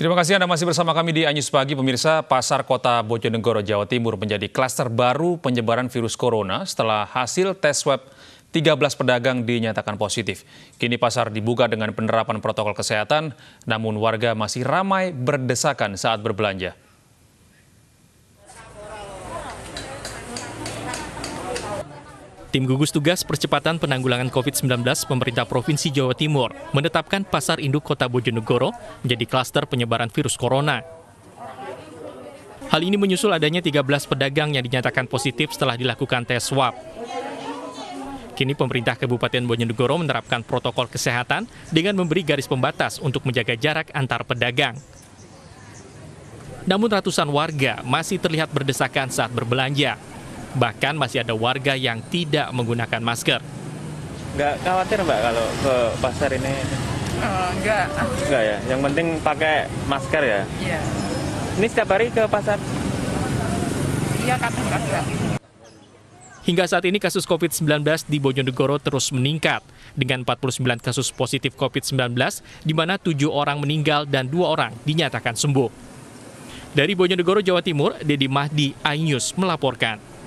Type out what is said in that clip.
Terima kasih Anda masih bersama kami di Anyus Pagi. Pemirsa, pasar kota Bojonegoro, Jawa Timur menjadi klaster baru penyebaran virus corona setelah hasil tes swab 13 pedagang dinyatakan positif. Kini pasar dibuka dengan penerapan protokol kesehatan, namun warga masih ramai berdesakan saat berbelanja. Tim gugus tugas percepatan penanggulangan COVID-19 pemerintah Provinsi Jawa Timur menetapkan pasar induk kota Bojonegoro menjadi klaster penyebaran virus corona. Hal ini menyusul adanya 13 pedagang yang dinyatakan positif setelah dilakukan tes swab. Kini pemerintah Kabupaten Bojonegoro menerapkan protokol kesehatan dengan memberi garis pembatas untuk menjaga jarak antar pedagang. Namun ratusan warga masih terlihat berdesakan saat berbelanja Bahkan masih ada warga yang tidak menggunakan masker. Nggak khawatir Mbak kalau ke pasar ini? Oh, enggak. Enggak ya? Yang penting pakai masker ya? Iya. Ini setiap hari ke pasar? Iya, kata enggak. Hingga saat ini kasus COVID-19 di Bojonegoro terus meningkat dengan 49 kasus positif COVID-19 di mana 7 orang meninggal dan 2 orang dinyatakan sembuh. Dari Bojonegoro, Jawa Timur, Dedi Mahdi, iNews melaporkan.